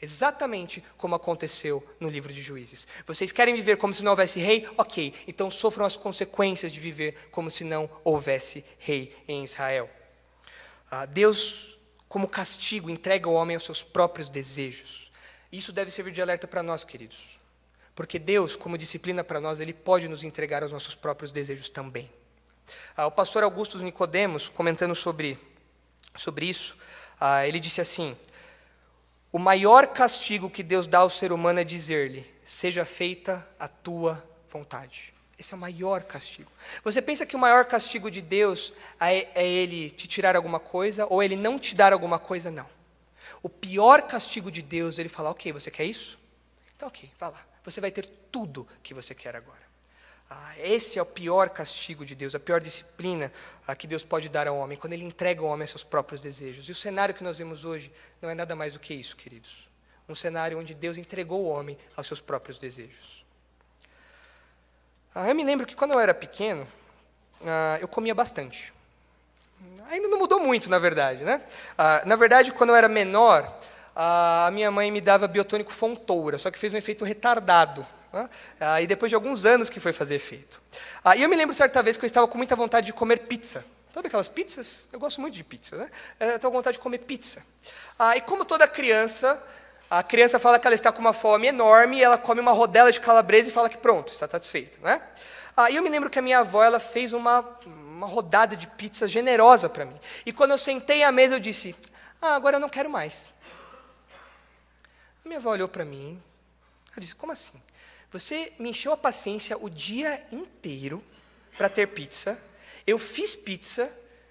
Exatamente como aconteceu no livro de Juízes. Vocês querem viver como se não houvesse rei? Ok, então sofram as consequências de viver como se não houvesse rei em Israel. Ah, Deus, como castigo, entrega o homem aos seus próprios desejos. Isso deve servir de alerta para nós, queridos. Porque Deus, como disciplina para nós, Ele pode nos entregar aos nossos próprios desejos também. Ah, o pastor Augusto Nicodemos, comentando sobre, sobre isso, ah, ele disse assim. O maior castigo que Deus dá ao ser humano é dizer-lhe: seja feita a tua vontade. Esse é o maior castigo. Você pensa que o maior castigo de Deus é, é ele te tirar alguma coisa ou ele não te dar alguma coisa? Não. O pior castigo de Deus é ele falar: ok, você quer isso? Então, ok, vá lá. Você vai ter tudo que você quer agora. Ah, esse é o pior castigo de Deus, a pior disciplina ah, que Deus pode dar ao homem, quando ele entrega ao homem seus próprios desejos. E o cenário que nós vemos hoje não é nada mais do que isso, queridos. Um cenário onde Deus entregou o homem aos seus próprios desejos. Ah, eu me lembro que quando eu era pequeno, ah, eu comia bastante. Ainda não mudou muito, na verdade, né? Ah, na verdade, quando eu era menor, ah, a minha mãe me dava biotônico fontoura, só que fez um efeito retardado né? Ah, e depois de alguns anos que foi fazer efeito. Ah, e eu me lembro certa vez que eu estava com muita vontade de comer pizza. Sabe aquelas pizzas? Eu gosto muito de pizza, né? É, eu estou com vontade de comer pizza. Ah, e como toda criança, a criança fala que ela está com uma fome enorme, ela come uma rodela de calabresa e fala que pronto, está satisfeita, né? Ah, e eu me lembro que a minha avó ela fez uma, uma rodada de pizza generosa para mim. E quando eu sentei à mesa, eu disse: Ah, agora eu não quero mais. A minha avó olhou para mim. Ela disse: Como assim? Você me encheu a paciência o dia inteiro para ter pizza. Eu fiz pizza,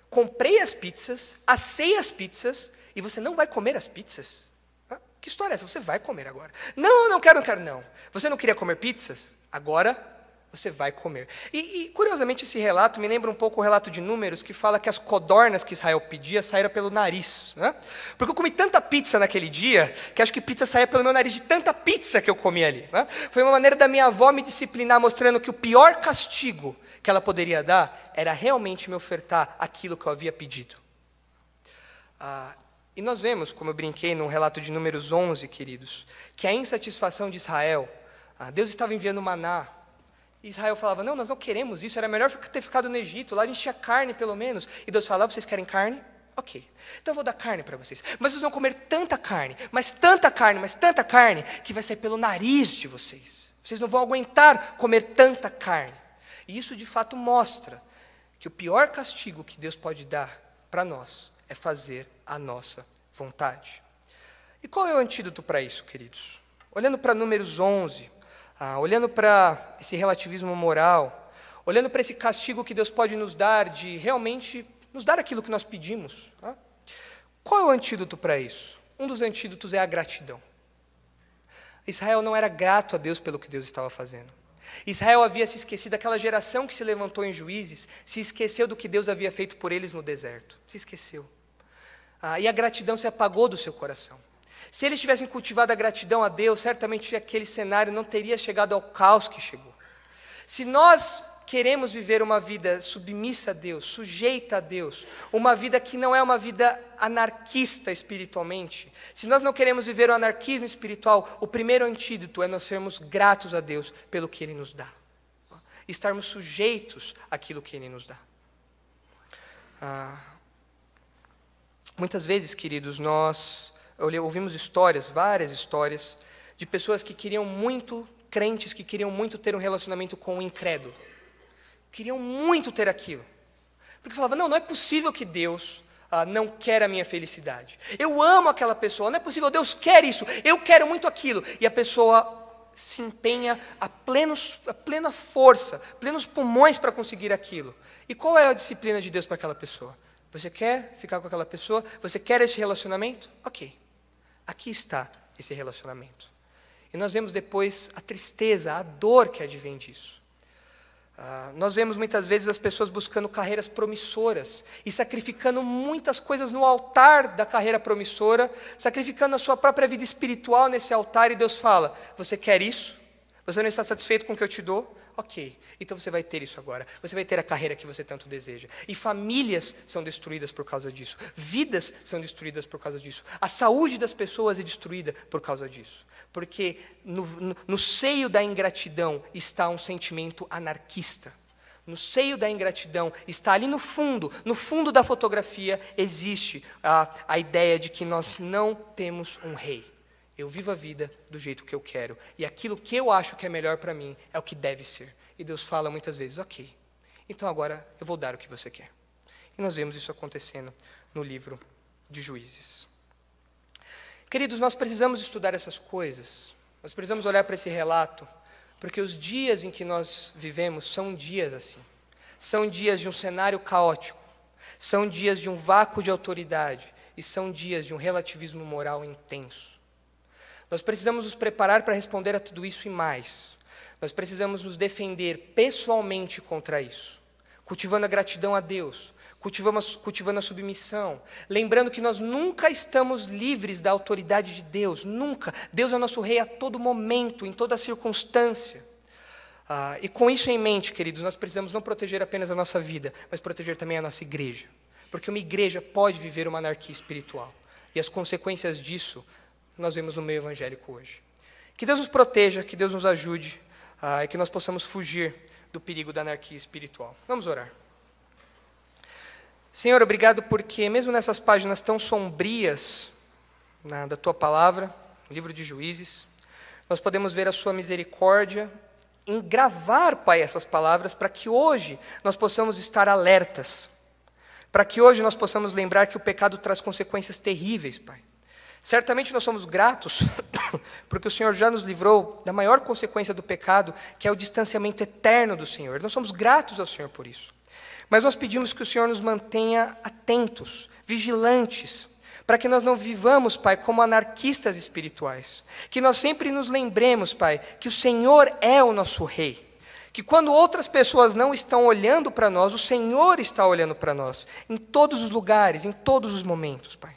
comprei as pizzas, assei as pizzas, e você não vai comer as pizzas? Ah, que história é essa? Você vai comer agora. Não, não quero, não quero, não. Você não queria comer pizzas? Agora você vai comer. E, e, curiosamente, esse relato me lembra um pouco o relato de Números, que fala que as codornas que Israel pedia saíram pelo nariz. Né? Porque eu comi tanta pizza naquele dia, que acho que pizza saía pelo meu nariz de tanta pizza que eu comi ali. Né? Foi uma maneira da minha avó me disciplinar, mostrando que o pior castigo que ela poderia dar era realmente me ofertar aquilo que eu havia pedido. Ah, e nós vemos, como eu brinquei no relato de Números 11, queridos, que a insatisfação de Israel, ah, Deus estava enviando maná Israel falava: Não, nós não queremos isso, era melhor ter ficado no Egito, lá a gente tinha carne pelo menos. E Deus falava: Vocês querem carne? Ok, então eu vou dar carne para vocês. Mas vocês vão comer tanta carne, mas tanta carne, mas tanta carne, que vai sair pelo nariz de vocês. Vocês não vão aguentar comer tanta carne. E isso de fato mostra que o pior castigo que Deus pode dar para nós é fazer a nossa vontade. E qual é o antídoto para isso, queridos? Olhando para Números 11, ah, olhando para esse relativismo moral, olhando para esse castigo que Deus pode nos dar de realmente nos dar aquilo que nós pedimos, tá? qual é o antídoto para isso? Um dos antídotos é a gratidão. Israel não era grato a Deus pelo que Deus estava fazendo. Israel havia se esquecido, aquela geração que se levantou em juízes, se esqueceu do que Deus havia feito por eles no deserto. Se esqueceu. Ah, e a gratidão se apagou do seu coração. Se eles tivessem cultivado a gratidão a Deus, certamente aquele cenário não teria chegado ao caos que chegou. Se nós queremos viver uma vida submissa a Deus, sujeita a Deus, uma vida que não é uma vida anarquista espiritualmente, se nós não queremos viver o anarquismo espiritual, o primeiro antídoto é nós sermos gratos a Deus pelo que Ele nos dá, estarmos sujeitos àquilo que Ele nos dá. Ah, muitas vezes, queridos, nós ouvimos histórias, várias histórias, de pessoas que queriam muito, crentes que queriam muito ter um relacionamento com o incrédulo. Queriam muito ter aquilo. Porque falava, não, não é possível que Deus ah, não quer a minha felicidade. Eu amo aquela pessoa, não é possível, Deus quer isso, eu quero muito aquilo. E a pessoa se empenha a, plenos, a plena força, plenos pulmões para conseguir aquilo. E qual é a disciplina de Deus para aquela pessoa? Você quer ficar com aquela pessoa? Você quer esse relacionamento? Ok. Aqui está esse relacionamento. E nós vemos depois a tristeza, a dor que advém disso. Ah, nós vemos muitas vezes as pessoas buscando carreiras promissoras e sacrificando muitas coisas no altar da carreira promissora, sacrificando a sua própria vida espiritual nesse altar, e Deus fala: Você quer isso? Você não está satisfeito com o que eu te dou? Ok, então você vai ter isso agora. Você vai ter a carreira que você tanto deseja. E famílias são destruídas por causa disso. Vidas são destruídas por causa disso. A saúde das pessoas é destruída por causa disso. Porque no, no, no seio da ingratidão está um sentimento anarquista. No seio da ingratidão está ali no fundo, no fundo da fotografia existe a, a ideia de que nós não temos um rei. Eu vivo a vida do jeito que eu quero. E aquilo que eu acho que é melhor para mim é o que deve ser. E Deus fala muitas vezes: ok, então agora eu vou dar o que você quer. E nós vemos isso acontecendo no livro de Juízes. Queridos, nós precisamos estudar essas coisas. Nós precisamos olhar para esse relato, porque os dias em que nós vivemos são dias assim. São dias de um cenário caótico, são dias de um vácuo de autoridade e são dias de um relativismo moral intenso. Nós precisamos nos preparar para responder a tudo isso e mais. Nós precisamos nos defender pessoalmente contra isso, cultivando a gratidão a Deus, cultivando a submissão, lembrando que nós nunca estamos livres da autoridade de Deus, nunca. Deus é nosso rei a todo momento, em toda circunstância. Ah, e com isso em mente, queridos, nós precisamos não proteger apenas a nossa vida, mas proteger também a nossa igreja. Porque uma igreja pode viver uma anarquia espiritual. E as consequências disso nós vemos no meio evangélico hoje. Que Deus nos proteja, que Deus nos ajude ah, e que nós possamos fugir do perigo da anarquia espiritual. Vamos orar. Senhor, obrigado porque, mesmo nessas páginas tão sombrias na, da tua palavra, livro de juízes, nós podemos ver a sua misericórdia em gravar, Pai, essas palavras para que hoje nós possamos estar alertas, para que hoje nós possamos lembrar que o pecado traz consequências terríveis, Pai. Certamente nós somos gratos, [COUGHS] porque o Senhor já nos livrou da maior consequência do pecado, que é o distanciamento eterno do Senhor. Nós somos gratos ao Senhor por isso. Mas nós pedimos que o Senhor nos mantenha atentos, vigilantes, para que nós não vivamos, Pai, como anarquistas espirituais. Que nós sempre nos lembremos, Pai, que o Senhor é o nosso Rei. Que quando outras pessoas não estão olhando para nós, o Senhor está olhando para nós, em todos os lugares, em todos os momentos, Pai.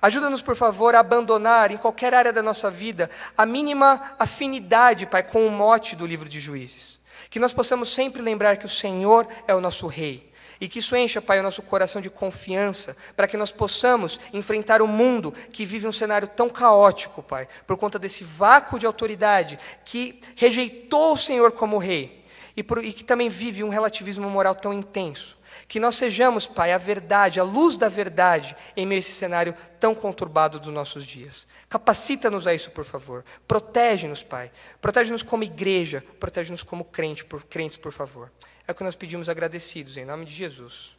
Ajuda-nos, por favor, a abandonar em qualquer área da nossa vida a mínima afinidade, Pai, com o mote do livro de juízes. Que nós possamos sempre lembrar que o Senhor é o nosso Rei. E que isso encha, Pai, o nosso coração de confiança, para que nós possamos enfrentar o mundo que vive um cenário tão caótico, Pai, por conta desse vácuo de autoridade que rejeitou o Senhor como Rei e, por, e que também vive um relativismo moral tão intenso. Que nós sejamos, Pai, a verdade, a luz da verdade em meio a esse cenário tão conturbado dos nossos dias. Capacita-nos a isso, por favor. Protege-nos, Pai. Protege-nos como igreja, protege-nos como crente, por, crentes, por favor. É o que nós pedimos agradecidos, em nome de Jesus.